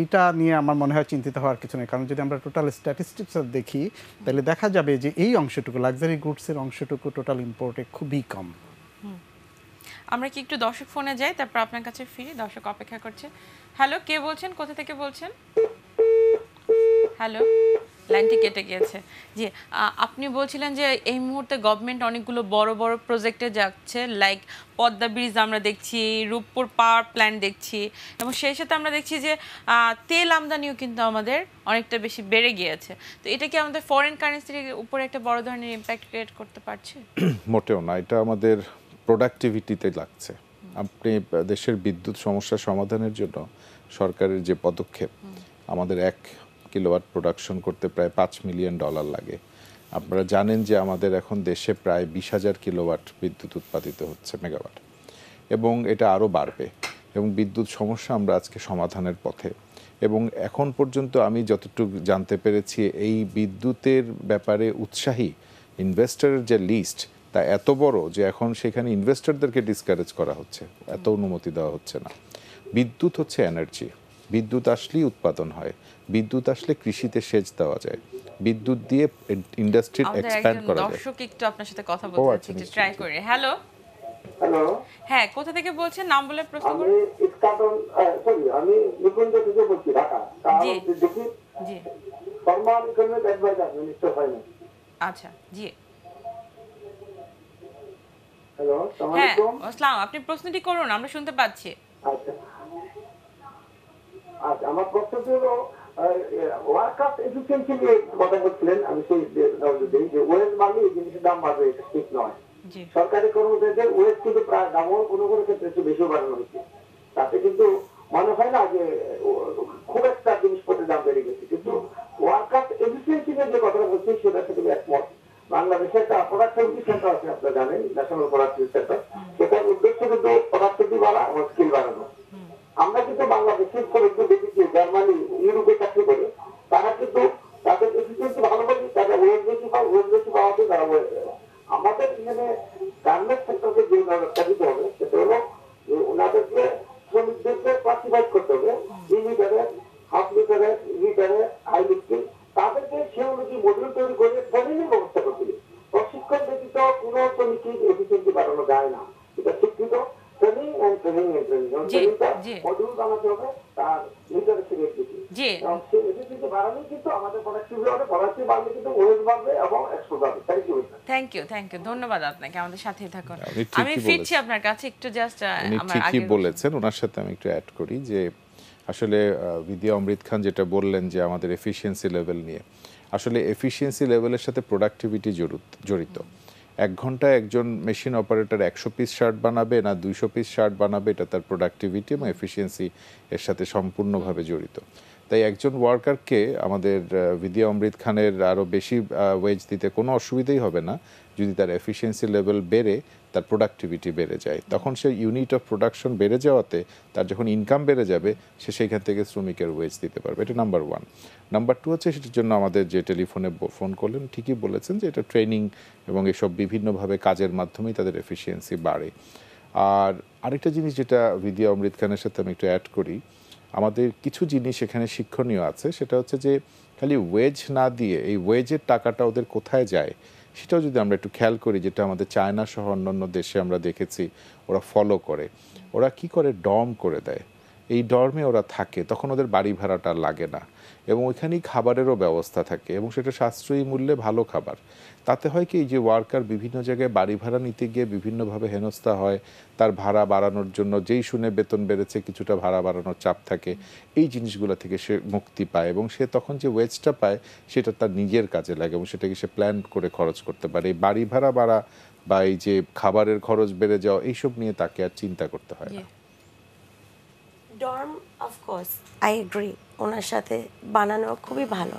এইটা নিয়ে আমার মনে হয় চিন্তিত হওয়ার কিছু নেই কারণ যদি আমরা টোটাল স্ট্যাটিস্টিক্স দেখি তাহলে দেখা যাবে যে এই অংশটুকু লাক্সারি গুডসের অংশটুকু টোটাল ইম্পোর্টে খুবই কম আমরা কি একটু দর্শক ফোনে যাই তারপর আপনার কাছে ফিরি দর্শক অপেক্ষা করছে হ্যালো কে বলছেন কোথা থেকে বলছেন হ্যালো লাইনটি কেটে গিয়েছে জি আপনি বলছিলেন যে এই মুহূর্তে গভর্নমেন্ট অনেকগুলো বড় বড় প্রজেক্টে যাচ্ছে লাইক পদ্মা ব্রিজ আমরা দেখছি রূপপুর পাওয়ার প্ল্যান্ট দেখছি এবং সেই সাথে আমরা দেখছি যে তেল আমদানিও কিন্তু আমাদের অনেকটা বেশি বেড়ে গিয়েছে তো এটা কি আমাদের ফরেন কারেন্সির উপরে একটা বড় ধরনের ইম্প্যাক্ট ক্রিয়েট করতে পারছে মোটেও না এটা আমাদের প্রোডাক্টিভিটিতে লাগছে আপনি দেশের বিদ্যুৎ সমস্যা সমাধানের জন্য সরকারের যে পদক্ষেপ আমাদের এক কিলোওয়াট প্রোডাকশন করতে প্রায় পাঁচ মিলিয়ন ডলার লাগে আপনারা জানেন যে আমাদের এখন দেশে প্রায় বিশ হাজার কিলোওয়াট বিদ্যুৎ উৎপাদিত হচ্ছে মেগাওয়াট এবং এটা আরও বাড়বে এবং বিদ্যুৎ সমস্যা আমরা আজকে সমাধানের পথে এবং এখন পর্যন্ত আমি যতটুকু জানতে পেরেছি এই বিদ্যুতের ব্যাপারে উৎসাহী ইনভেস্টারের যে লিস্ট তা এত বড় যে এখন সেখানে ইনভেস্টরদেরকে ডিসকারেজ করা হচ্ছে এত অনুমতি দেওয়া হচ্ছে না বিদ্যুৎ হচ্ছে এনার্জি বিদ্যুৎ আসলেই উৎপাদন হয় বিদ্যুৎ আসলে কৃষিতে সেচ দেওয়া যায় বিদ্যুৎ দিয়ে ইন্ডাস্ট্রি এক্সপ্যান্ড করা যায় দর্শক একটু আপনার সাথে কথা বলতে আচ্ছা, একটু ট্রাই করে হ্যালো হ্যালো হ্যাঁ কোথা থেকে বলছেন নাম বলে প্রশ্ন করুন আমি ইস্কাটন সরি আমি নিকুঞ্জ থেকে বলছি ঢাকা জি দেখি জি ফরমান ইকোনমিক অ্যাডভাইজার মিনিস্টার ফাইন্যান্স আচ্ছা জি হ্যালো আসসালামু আলাইকুম আসসালাম আপনি প্রশ্নটি করুন আমরা শুনতে পাচ্ছি আচ্ছা আচ্ছা আমার প্রশ্নটি হলো ওয়ার্ক আপ এফিসিয়েন্সি নিয়ে কথা বলছিলেন আমি সেই দিই যে এই জিনিসের দাম বাড়বে এটা ঠিক নয় সরকারি কর্মচারীদের কিন্তু প্রায় কোনো ক্ষেত্রে একটু বেশি বাড়ানো তাতে কিন্তু মনে হয় না যে খুব একটা জিনিসপত্রের দাম বেড়ে গেছে কিন্তু ওয়ার্ক আপ এফিসিয়েন্সি নিয়ে যে কথাটা বলছি সেটার সাথে একমত বাংলাদেশে একটা প্রোডাক্টিভিটি সেন্টার আছে আপনারা জানেন ন্যাশনাল প্রোডাক্টিভিটি সেন্টার সেটার উদ্দেশ্য কিন্তু প্রোডাক্টিভিটি বাড়া এবং স্কিল বাড়ানো আমরা কিন্তু বাংলাদেশের কোনো একটু দেখেছি জার্মানি ইউরোপে চাকরি করে তারা কিন্তু তাদের এফিসিয়েন্সি ভালো বলি তারা ওয়েট বেশি বা ওয়েট বেশি পাওয়াতে তারা হয়ে আমাদের এখানে গার্মেন্ট সেক্টরকে যে ব্যবস্থা দিতে হবে সেটা হলো ওনাদেরকে শ্রমিকদেরকে ক্লাসিফাইড করতে হবে ইউনিটারে হাফ লিটারে লিটারে হাই লিটার তাদেরকে সে অনুযায়ী মডেল তৈরি করে ট্রেনিংয়ের ব্যবস্থা করতে হবে প্রশিক্ষণ ব্যতীত কোনো শ্রমিকের এফিসিয়েন্সি বাড়ানো যায় না এটা স্বীকৃত এন্ড এর জন্য মডিউল বানাতে হবে তার জি সেই এফিসিয়েন্সি কিন্তু আমাদের হবে বাড়লে কিন্তু ওয়েজ বাড়বে এবং export thank you thank you thank you ধন্যবাদ আপনাকে আমাদের সাথে থাকার আমি ফিরছি আপনার কাছে একটু জাস্ট আমার ঠিকই বলেছেন ওনার সাথে আমি একটু অ্যাড করি যে আসলে বিদ্যা অমৃত খান যেটা বললেন যে আমাদের এফিসিয়েন্সি লেভেল নিয়ে আসলে এফিসিয়েন্সি লেভেলের সাথে প্রোডাক্টিভিটি জড়িত এক ঘন্টায় একজন মেশিন অপারেটর একশো পিস শার্ট বানাবে না দুইশো পিস শার্ট বানাবে এটা তার প্রোডাক্টিভিটি এবং এফিসিয়েন্সি এর সাথে সম্পূর্ণভাবে জড়িত তাই একজন ওয়ার্কারকে আমাদের বিদিয়া অমৃত খানের আরও বেশি ওয়েজ দিতে কোনো অসুবিধাই হবে না যদি তার এফিসিয়েন্সি লেভেল বেড়ে তার প্রোডাক্টিভিটি বেড়ে যায় তখন সে ইউনিট অফ প্রোডাকশন বেড়ে যাওয়াতে তার যখন ইনকাম বেড়ে যাবে সে সেইখান থেকে শ্রমিকের ওয়েজ দিতে পারবে এটা নাম্বার ওয়ান নাম্বার টু হচ্ছে সেটার জন্য আমাদের যে টেলিফোনে ফোন করলেন ঠিকই বলেছেন যে এটা ট্রেনিং এবং এসব বিভিন্নভাবে কাজের মাধ্যমেই তাদের এফিসিয়েন্সি বাড়ে আর আরেকটা জিনিস যেটা বিদ্যা অমৃত খানের সাথে আমি একটু অ্যাড করি আমাদের কিছু জিনিস এখানে শিক্ষণীয় আছে সেটা হচ্ছে যে খালি ওয়েজ না দিয়ে এই ওয়েজের টাকাটা ওদের কোথায় যায় সেটাও যদি আমরা একটু খেয়াল করি যেটা আমাদের চায়না সহ অন্যান্য দেশে আমরা দেখেছি ওরা ফলো করে ওরা কি করে ডর্ম করে দেয় এই ডর্মে ওরা থাকে তখন ওদের বাড়ি ভাড়াটা লাগে না এবং ওইখানেই খাবারেরও ব্যবস্থা থাকে এবং সেটা সাশ্রয়ী মূল্যে ভালো খাবার তাতে হয় কি যে ওয়ার্কার বিভিন্ন জায়গায় বাড়ি ভাড়া নিতে গিয়ে বিভিন্নভাবে হেনস্থা হয় তার ভাড়া বাড়ানোর জন্য যেই শুনে বেতন বেড়েছে কিছুটা ভাড়া বাড়ানোর চাপ থাকে এই জিনিসগুলো থেকে সে মুক্তি পায় এবং সে তখন যে ওয়েজটা পায় সেটা তার নিজের কাজে লাগে এবং সেটাকে সে প্ল্যান করে খরচ করতে পারে এই বাড়ি ভাড়া বাড়া বা এই যে খাবারের খরচ বেড়ে যাওয়া এইসব নিয়ে তাকে আর চিন্তা করতে হয় না ডর্ম অফকোর্স আই এগ্রি ওনার সাথে বানানো খুবই ভালো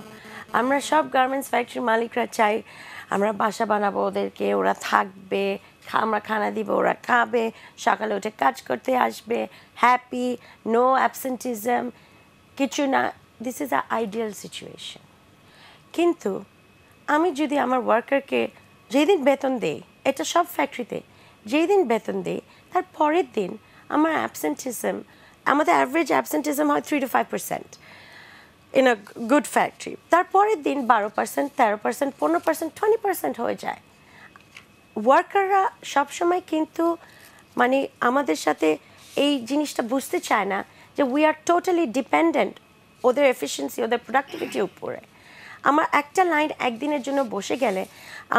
আমরা সব গার্মেন্টস ফ্যাক্টরির মালিকরা চাই আমরা বাসা বানাবো ওদেরকে ওরা থাকবে আমরা খানা দিব ওরা খাবে সকালে উঠে কাজ করতে আসবে হ্যাপি নো অ্যাবসেন্টিজম কিছু না this is a ideal situation কিন্তু আমি যদি আমার ওয়ার্কারকে দিন বেতন দেই এটা সব ফ্যাক্টরিতে যেই দিন বেতন দেই তার পরের দিন আমার অ্যাবসেন্টিজম আমাদের অ্যাভারেজ অ্যাবসেন্টিজম হয় three to five percent in a good factory তারপরের দিন বারো পার্সেন্ট তেরো পার্সেন্ট পনেরো পার্সেন্ট টোয়েন্টি পার্সেন্ট হয়ে যায় ওয়ার্কাররা সবসময় কিন্তু মানে আমাদের সাথে এই জিনিসটা বুঝতে চায় না যে উই আর টোটালি ডিপেন্ডেন্ট ওদের এফিসিয়েন্সি ওদের প্রোডাক্টিভিটির উপরে আমার একটা লাইন একদিনের জন্য বসে গেলে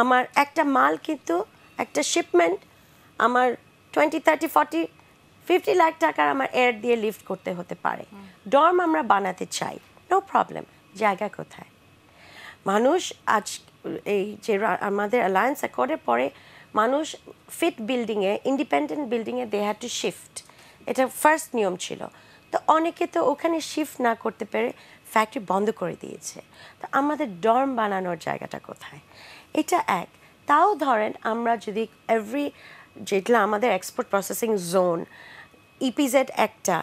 আমার একটা মাল কিন্তু একটা শিপমেন্ট আমার twenty thirty forty fifty lakh টাকার আমার এয়ার দিয়ে লিফট করতে হতে পারে ডর্ম আমরা বানাতে চাই নো প্রবলেম জায়গা কোথায় মানুষ আজ এই যে আমাদের অ্যালায়েন্স অ্যাকর্ডের পরে মানুষ ফিট বিল্ডিংয়ে ইন্ডিপেন্ডেন্ট বিল্ডিংয়ে দে হ্যাড টু শিফট এটা ফার্স্ট নিয়ম ছিল তো অনেকে তো ওখানে শিফট না করতে পেরে ফ্যাক্টরি বন্ধ করে দিয়েছে তো আমাদের ডর্ম বানানোর জায়গাটা কোথায় এটা এক তাও ধরেন আমরা যদি এভরি যেগুলো আমাদের export processing zone EPZ e একটা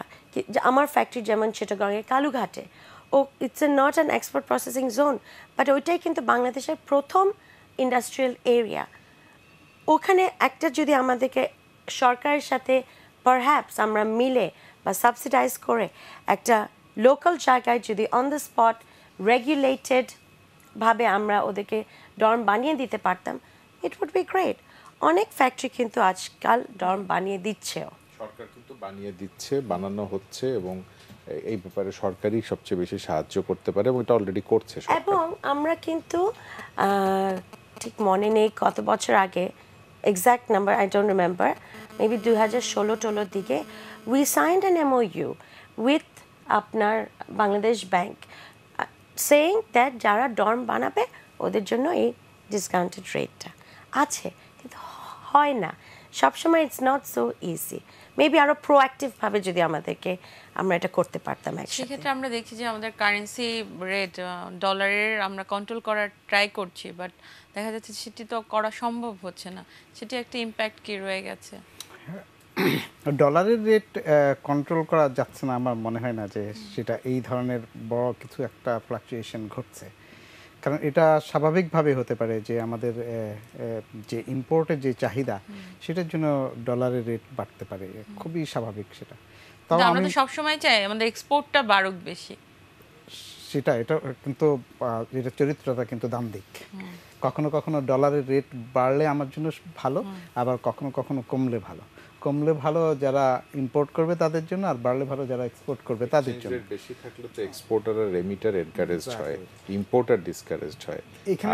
আমার ফ্যাক্টরি যেমন চিটাগংয়ের কালুঘাটে ও it's a not an export processing zone but ওইটাই কিন্তু বাংলাদেশের প্রথম ইন্ডাস্ট্রিয়াল এরিয়া ওখানে একটা যদি আমাদেরকে সরকারের সাথে পারহ্যাপস আমরা মিলে বা সাবসিডাইজ করে একটা লোকাল জায়গায় যদি অন দ্য স্পট রেগুলেটেড ভাবে আমরা ওদেরকে ডর্ম বানিয়ে দিতে পারতাম ইট উড বি গ্রেট অনেক ফ্যাক্টরি কিন্তু আজকাল ডর্ম বানিয়ে দিচ্ছেও সরকার বানিয়ে দিচ্ছে বানানো হচ্ছে এবং এই ব্যাপারে সরকারই সবচেয়ে বেশি সাহায্য করতে পারে এবং এটা অলরেডি করছে এবং আমরা কিন্তু ঠিক মনে নেই কত বছর আগে exact number I don't remember maybe দুই হাজার ষোলো টোলোর দিকে we signed an MoU with আপনার বাংলাদেশ ব্যাংক সেইং দ্যাট যারা ডর্ম বানাবে ওদের জন্য এই ডিসকাউন্টেড রেটটা আছে কিন্তু হয় না সবসময় it's not so easy maybe আরও ভাবে যদি আমাদেরকে আমরা এটা করতে পারতাম সেক্ষেত্রে আমরা দেখি যে আমাদের কারেন্সি রেট ডলারের আমরা কন্ট্রোল করার ট্রাই করছি বাট দেখা যাচ্ছে সেটি তো করা সম্ভব হচ্ছে না সেটি একটা ইম্প্যাক্ট কি রয়ে গেছে ডলারের রেট কন্ট্রোল করা যাচ্ছে না আমার মনে হয় না যে সেটা এই ধরনের বড় কিছু একটা ফ্লাকচুয়েশন ঘটছে কারণ এটা স্বাভাবিকভাবে হতে পারে যে আমাদের যে ইম্পোর্টের যে চাহিদা সেটার জন্য ডলারের রেট বাড়তে পারে খুবই স্বাভাবিক সেটা তাও আমরা তো সবসময় চাই আমাদের এক্সপোর্টটা বাড়ুক বেশি সেটা এটা কিন্তু এটা চরিত্রটা কিন্তু দাম দিক কখনো কখনো ডলারের রেট বাড়লে আমার জন্য ভালো আবার কখনো কখনো কমলে ভালো কমলে ভালো যারা ইম্পোর্ট করবে তাদের জন্য আর বাড়লে ভালো যারা এক্সপোর্ট করবে তাদের জন্য বেশি থাকলে তো এক্সপোর্টার আর রেমিটার এনকারেজ হয় ইম্পোর্টার ডিসকারেজ হয়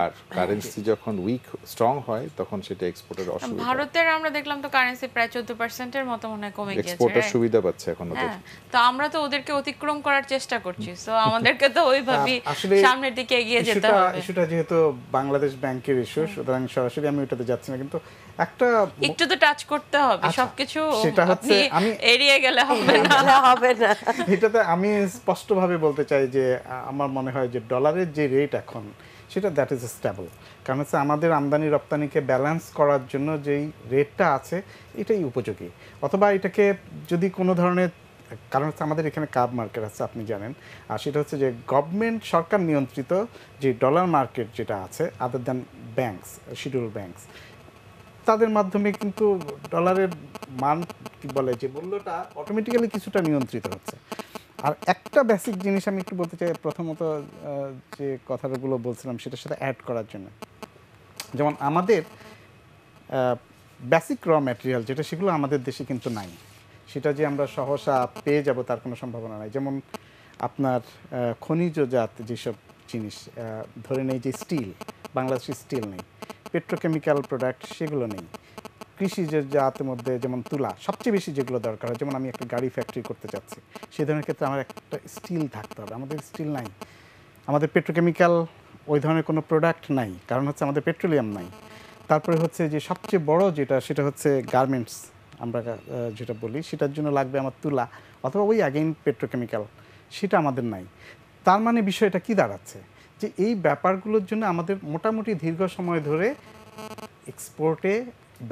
আর কারেন্সি যখন উইক স্ট্রং হয় তখন সেটা এক্সপোর্টার অসুবিধা ভারতের আমরা দেখলাম তো কারেন্সি প্রায় 14% এর মতো মনে হয় কমে গিয়েছে এক্সপোর্টার সুবিধা পাচ্ছে এখন ওদের হ্যাঁ, তো আমরা তো ওদেরকে অতিক্রম করার চেষ্টা করছি সো আমাদেরকে তো ওইভাবেই সামনের দিকে এগিয়ে যেতে হবে সেটা যেহেতু বাংলাদেশ ব্যাংকের ইস্যু সুতরাং সরাসরি আমি ওটাতে যাচ্ছি না কিন্তু একটা একটু তো টাচ করতে হবে আচ্ছা, সবকিছু সেটা হচ্ছে আমি এড়িয়ে গেলে হবে না হবে না এটাতে আমি স্পষ্টভাবে বলতে চাই যে আমার মনে হয় যে ডলারের যে রেট এখন সেটা দ্যাট ইজ স্টেবল কারণ হচ্ছে আমাদের আমদানি রপ্তানিকে ব্যালেন্স করার জন্য যেই রেটটা আছে এটাই উপযোগী অথবা এটাকে যদি কোনো ধরনের কারণ হচ্ছে আমাদের এখানে কাব মার্কেট আছে আপনি জানেন আর সেটা হচ্ছে যে গভর্নমেন্ট সরকার নিয়ন্ত্রিত যে ডলার মার্কেট যেটা আছে other than banks schedule banks তাদের মাধ্যমে কিন্তু ডলারের মান কি বলে যে মূল্যটা অটোমেটিক্যালি কিছুটা নিয়ন্ত্রিত হচ্ছে আর একটা বেসিক জিনিস আমি একটু বলতে চাই প্রথমত যে কথাগুলো বলছিলাম সেটার সাথে অ্যাড করার জন্য যেমন আমাদের বেসিক র ম্যাটেরিয়াল যেটা সেগুলো আমাদের দেশে কিন্তু নাই সেটা যে আমরা সহসা পেয়ে যাব তার কোনো সম্ভাবনা নাই যেমন আপনার খনিজজাত যেসব জিনিস ধরে নেই যে স্টিল বাংলাদেশে স্টিল নেই পেট্রোকেমিক্যাল প্রোডাক্ট সেগুলো নেই কৃষি যে জাতের মধ্যে যেমন তুলা সবচেয়ে বেশি যেগুলো দরকার হয় যেমন আমি একটা গাড়ি ফ্যাক্টরি করতে চাচ্ছি সেই ধরনের ক্ষেত্রে আমার একটা স্টিল থাকতে হবে আমাদের স্টিল নাই আমাদের পেট্রোকেমিক্যাল ওই ধরনের কোনো প্রোডাক্ট নাই কারণ হচ্ছে আমাদের পেট্রোলিয়াম নাই তারপরে হচ্ছে যে সবচেয়ে বড় যেটা সেটা হচ্ছে গার্মেন্টস আমরা যেটা বলি সেটার জন্য লাগবে আমার তুলা অথবা ওই অ্যাগেইন পেট্রোকেমিক্যাল সেটা আমাদের নাই তার মানে বিষয়টা কি দাঁড়াচ্ছে যে এই ব্যাপারগুলোর জন্য আমাদের মোটামুটি দীর্ঘ সময় ধরে এক্সপোর্টে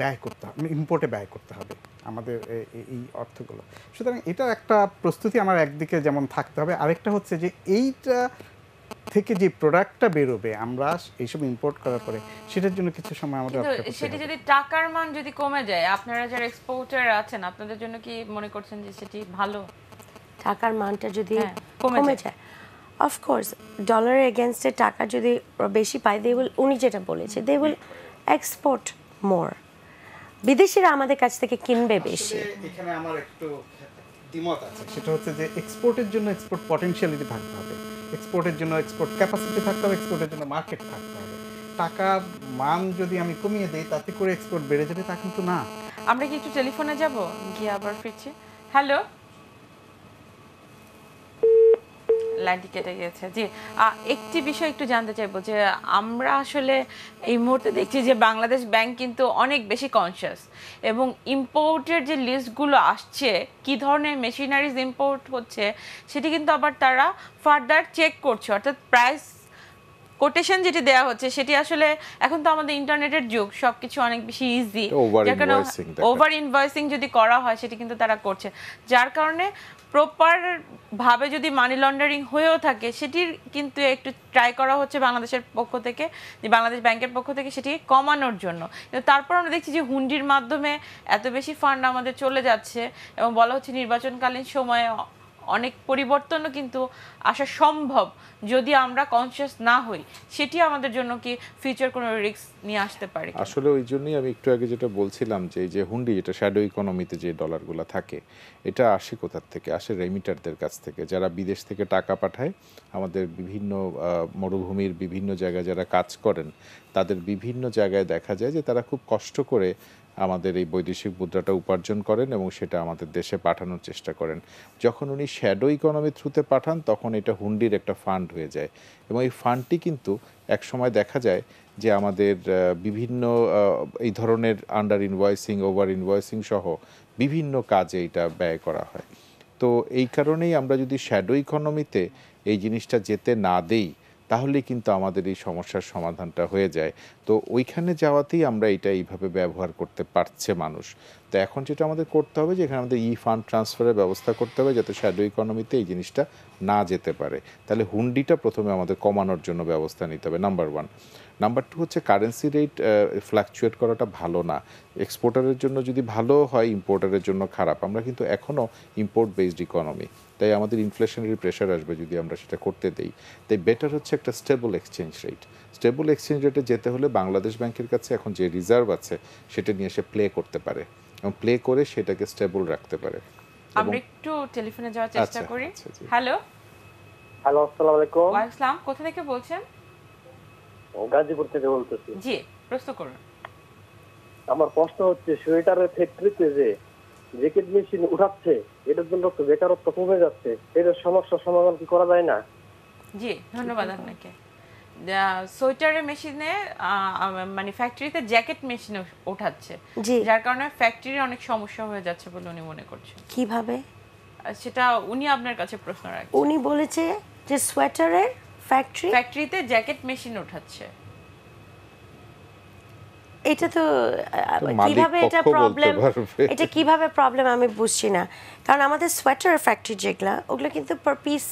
ব্যয় করতে হবে ইম্পোর্টে ব্যয় করতে হবে আমাদের এই অর্থগুলো সুতরাং এটা একটা প্রস্তুতি আমার একদিকে যেমন থাকতে হবে আরেকটা হচ্ছে যে এইটা থেকে যে প্রোডাক্টটা বেরোবে আমরা এইসব ইম্পোর্ট করার পরে সেটার জন্য কিছু সময় আমাদের সেটি যদি টাকার মান যদি কমে যায় আপনারা যারা এক্সপোর্টার আছেন আপনাদের জন্য কি মনে করছেন যে সেটি ভালো টাকার মানটা যদি হ্যাঁ, কমে যায় অফকোর্স ডলার এগেনস্টে টাকা যদি বেশি পায় দে উইল উনি যেটা বলেছে দে উইল এক্সপোর্ট মোর বিদেশিরা আমাদের কাছ থেকে কিনবে বেশি এখানে আমার একটু দ্বিমত আছে সেটা হচ্ছে যে এক্সপোর্টের জন্য এক্সপোর্ট পটেনশিয়ালিটি থাকতে হবে এক্সপোর্টের জন্য এক্সপোর্ট ক্যাপাসিটি থাকতে হবে এক্সপোর্টের জন্য মার্কেট থাকতে হবে টাকার মান যদি আমি কমিয়ে দেই তাতে করে এক্সপোর্ট বেড়ে যাবে তা কিন্তু না আমরা কি একটু টেলিফোনে যাব গিয়ে আবার ফিরছি হ্যালো লাইনটি কেটে গিয়েছে জি একটি বিষয় একটু জানতে চাইবো যে আমরা আসলে এই মুহূর্তে দেখছি যে বাংলাদেশ ব্যাংক কিন্তু অনেক বেশি কনসিয়াস এবং ইম্পোর্টের যে লিস্টগুলো আসছে কি ধরনের মেশিনারিজ ইম্পোর্ট হচ্ছে সেটি কিন্তু আবার তারা ফার্দার চেক করছে অর্থাৎ প্রাইস কোটেশন যেটি দেয়া হচ্ছে সেটি আসলে এখন তো আমাদের ইন্টারনেটের যুগ সবকিছু অনেক বেশি ইজি ওভার ইনভয়েসিং যদি করা হয় সেটি কিন্তু তারা করছে যার কারণে প্রপারভাবে যদি মানি লন্ডারিং হয়েও থাকে সেটির কিন্তু একটু ট্রাই করা হচ্ছে বাংলাদেশের পক্ষ থেকে যে বাংলাদেশ ব্যাংকের পক্ষ থেকে সেটি কমানোর জন্য কিন্তু তারপর আমরা দেখছি যে হুন্ডির মাধ্যমে এত বেশি ফান্ড আমাদের চলে যাচ্ছে এবং বলা হচ্ছে নির্বাচনকালীন সময়ে অনেক পরিবর্তনও কিন্তু আসা সম্ভব যদি আমরা কনসিয়াস না হই সেটি আমাদের জন্য কি ফিউচার কোনো রিস্ক নিয়ে আসতে পারে আসলে ওই জন্যই আমি একটু আগে যেটা বলছিলাম যে যে হুন্ডি যেটা শ্যাডো ইকোনমিতে যে ডলারগুলো থাকে এটা আসে কোথার থেকে আসে রেমিটারদের কাছ থেকে যারা বিদেশ থেকে টাকা পাঠায় আমাদের বিভিন্ন মরুভূমির বিভিন্ন জায়গায় যারা কাজ করেন তাদের বিভিন্ন জায়গায় দেখা যায় যে তারা খুব কষ্ট করে আমাদের এই বৈদেশিক মুদ্রাটা উপার্জন করেন এবং সেটা আমাদের দেশে পাঠানোর চেষ্টা করেন যখন উনি শ্যাডো ইকোনমি থ্রুতে পাঠান তখন এটা হুন্ডির একটা ফান্ড হয়ে যায় এবং এই ফান্ডটি কিন্তু এক সময় দেখা যায় যে আমাদের বিভিন্ন এই ধরনের আন্ডার ইনভয়েসিং ওভার ইনভয়েসিং সহ বিভিন্ন কাজে এটা ব্যয় করা হয় তো এই কারণেই আমরা যদি শ্যাডো ইকোনমিতে এই জিনিসটা যেতে না দেই তাহলেই কিন্তু আমাদের এই সমস্যার সমাধানটা হয়ে যায় তো ওইখানে যাওয়াতেই আমরা এটা এইভাবে ব্যবহার করতে পারছে মানুষ তো এখন যেটা আমাদের করতে হবে যে এখানে আমাদের ই ফান্ড ট্রান্সফারের ব্যবস্থা করতে হবে যাতে শ্যাডো ইকোনমিতে এই জিনিসটা না যেতে পারে তাহলে হুন্ডিটা প্রথমে আমাদের কমানোর জন্য ব্যবস্থা নিতে হবে নাম্বার ওয়ান নাম্বার টু হচ্ছে কারেন্সি রেট ফ্লাকচুয়েট করাটা ভালো না এক্সপোর্টারের জন্য যদি ভালো হয় ইম্পোর্টারের জন্য খারাপ আমরা কিন্তু এখনও ইম্পোর্ট বেসড ইকোনমি তাই আমাদের ইনফ্লেশনারি প্রেশার আসবে যদি আমরা সেটা করতে দেই তাই বেটার হচ্ছে একটা stable exchange rate stable exchange রেটে যেতে হলে বাংলাদেশ ব্যাংকের কাছে এখন যে রিজার্ভ আছে সেটা নিয়ে সে প্লে করতে পারে প্লে করে সেটাকে স্টেবল রাখতে পারে আমরা একটু টেলিফোনে যাওয়ার চেষ্টা আচ্ছা, করি হ্যালো আচ্ছা, হ্যালো আসসালামু আলাইকুম ওয়া আসসালাম কোথা থেকে বলছেন গাজীপুর থেকে বলতেছি জি প্রশ্ন করুন আমার প্রশ্ন হচ্ছে সোয়েটারের ফ্যাক্টরিতে যে জ্যাকেট মেশিন উঠাচ্ছে এটার জন্য তো বেকারত্ব কমে যাচ্ছে এটার সমস্যা সমাধান কি করা যায় না জি ধন্যবাদ আপনাকে সোয়েটারের মেশিনে মানে ফ্যাক্টরিতে জ্যাকেট মেশিনে ওঠাচ্ছে যার কারণে ফ্যাক্টরির অনেক সমস্যা হয়ে যাচ্ছে বলে উনি মনে করছেন কিভাবে সেটা উনি আপনার কাছে প্রশ্ন রাখছে উনি বলেছে যে সোয়েটারের ফ্যাক্টরি ফ্যাক্টরিতে জ্যাকেট মেশিন ওঠাচ্ছে এটা তো কিভাবে এটা প্রবলেম এটা কিভাবে প্রবলেম আমি বুঝছি না কারণ আমাদের সোয়েটার ফ্যাক্টরি যেগুলা ওগুলো কিন্তু পার পিস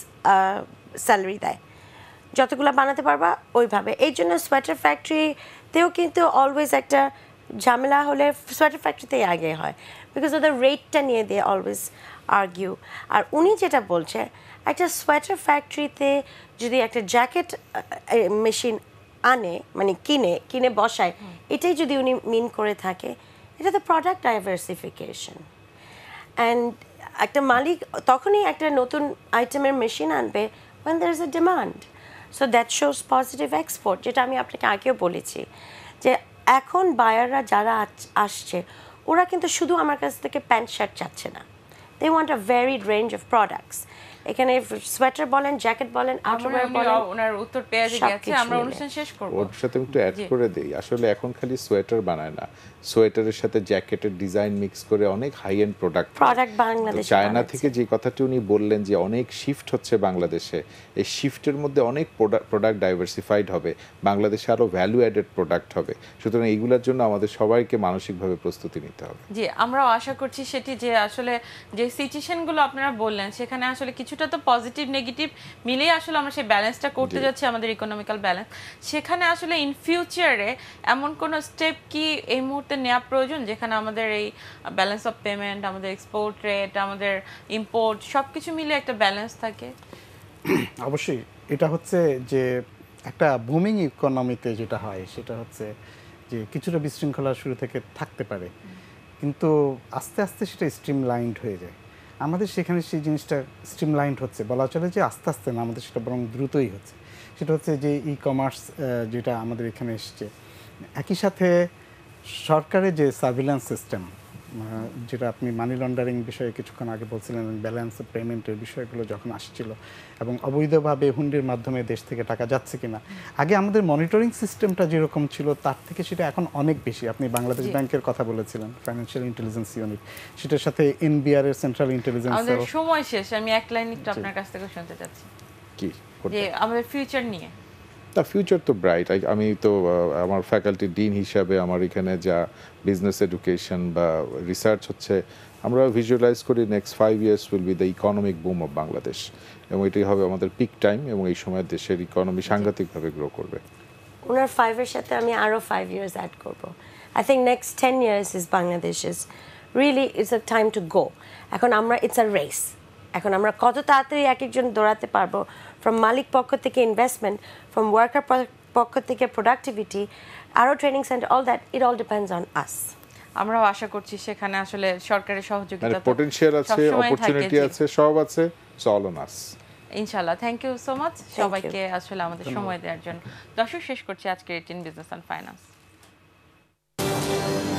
স্যালারি দেয় যতগুলো বানাতে পারবা ওইভাবে এই জন্য সোয়েটার ফ্যাক্টরিতেও কিন্তু অলওয়েজ একটা ঝামেলা হলে সোয়েটার ফ্যাক্টরিতেই আগে হয় বিকজ ওদের রেটটা নিয়ে দিয়ে অলওয়েজ আর্গিউ আর উনি যেটা বলছে একটা সোয়েটার ফ্যাক্টরিতে যদি একটা জ্যাকেট মেশিন আনে মানে কিনে কিনে বসায় এটাই যদি উনি মিন করে থাকে এটা তো প্রোডাক্ট ডাইভার্সিফিকেশন অ্যান্ড একটা মালিক তখনই একটা নতুন আইটেমের মেশিন আনবে when is a demand so that shows positive export যেটা আমি আপনাকে আগেও বলেছি যে এখন বায়াররা যারা আসছে ওরা কিন্তু শুধু আমার কাছ থেকে প্যান্ট শার্ট চাচ্ছে না they want a very range of products এখানে সোয়েটার বলেন জ্যাকেট বলেন আউটওয়্যার আচ্ছা, বলেন ওনার উত্তর পেয়ে গেছে আমরা অনুষ্ঠান শেষ করব ওর সাথে একটু অ্যাড করে দেই আসলে এখন খালি সোয়েটার বানায় না সোয়েটারের সাথে জ্যাকেটের ডিজাইন মিক্স করে অনেক high end product product Bangladesh China থেকে যে কথাটি উনি বললেন যে অনেক শিফট হচ্ছে বাংলাদেশে এই শিফটের মধ্যে অনেক প্রোডাক্ট ডাইভার্সিফাইড হবে বাংলাদেশে আরও ভ্যালু অ্যাডেড প্রোডাক্ট হবে সুতরাং এইগুলোর জন্য আমাদের সবাইকে মানসিকভাবে প্রস্তুতি নিতে হবে জি আমরাও আশা করছি সেটি যে আসলে যে সিচুয়েশনগুলো আপনারা বললেন সেখানে আসলে কিছুটা তো পজিটিভ নেগেটিভ মিলেই আসলে আমরা সেই ব্যালেন্সটা করতে যাচ্ছি আমাদের ইকোনমিক্যাল ব্যালেন্স সেখানে আসলে ইন ফিউচারে এমন কোনো স্টেপ কি এই মুহূর্তে মুহূর্তে নেওয়া প্রয়োজন যেখানে আমাদের এই ব্যালেন্স অফ পেমেন্ট আমাদের এক্সপোর্ট রেট আমাদের ইম্পোর্ট সব কিছু মিলে একটা ব্যালেন্স থাকে অবশ্যই এটা হচ্ছে যে একটা বুমিং ইকোনমিতে যেটা হয় সেটা হচ্ছে যে কিছুটা বিশৃঙ্খলা শুরু থেকে থাকতে পারে কিন্তু আস্তে আস্তে সেটা স্ট্রিম লাইন্ড হয়ে যায় আমাদের সেখানে সেই জিনিসটা স্ট্রিম লাইন্ড হচ্ছে বলা চলে যে আস্তে আস্তে না আমাদের সেটা বরং দ্রুতই হচ্ছে সেটা হচ্ছে যে ই কমার্স যেটা আমাদের এখানে এসছে একই সাথে সরকারের যে সার্ভিলেন্স সিস্টেম যেটা আপনি মানি লন্ডারিং বিষয়ে কিছুক্ষণ আগে বলছিলেন ব্যালেন্স পেমেন্টের বিষয়গুলো যখন আসছিল এবং অবৈধভাবে হুন্ডির মাধ্যমে দেশ থেকে টাকা যাচ্ছে কিনা আগে আমাদের মনিটরিং সিস্টেমটা যেরকম ছিল তার থেকে সেটা এখন অনেক বেশি আপনি বাংলাদেশ ব্যাংকের কথা বলেছিলেন ফাইন্যান্সিয়াল ইন্টেলিজেন্স ইউনিট সেটার সাথে এনবিআর এর সেন্ট্রাল ইন্টেলিজেন্স সময় শেষ আমি এক লাইন একটু আপনার কাছ থেকে শুনতে চাচ্ছি কি আমাদের ফিউচার নিয়ে দ্য ফিউচার তো ব্রাইট আমি তো আমার ফ্যাকাল্টি ডিন হিসাবে আমার এখানে যা বিজনেস এডুকেশন বা রিসার্চ হচ্ছে আমরা ভিজুয়ালাইজ করি next five years will be the economic boom of Bangladesh এবং এটাই হবে আমাদের পিক টাইম এবং এই সময় দেশের ইকোনমি সাংঘাতিকভাবে গ্রো করবে ওনার ফাইভের সাথে আমি আরও ফাইভ ইয়ার্স অ্যাড করবো I think next ten years is Bangladesh is really it's a time to go এখন আমরা ইটস আ রেস এখন আমরা কত তাড়াতাড়ি এক একজন দৌড়াতে পারবো from মালিক পক্ষ থেকে ইনভেস্টমেন্ট ফ্রম ওয়ার্কার পক্ষ থেকে প্রোডাক্টিভিটি আরও training centre all that it all depends on us আমরাও আশা করছি সেখানে আসলে সরকারের সহযোগিতা পটেনশিয়াল মানে আছে অপরচুনিটি আছে সব আছে সল অন আস ইনশাআল্লাহ থ্যাংক ইউ সো মাচ সবাইকে আসলে আমাদের সময় দেওয়ার জন্য দর্শক শেষ করছি আজকে এটিন বিজনেস অ্যান্ড ফাইন্যান্স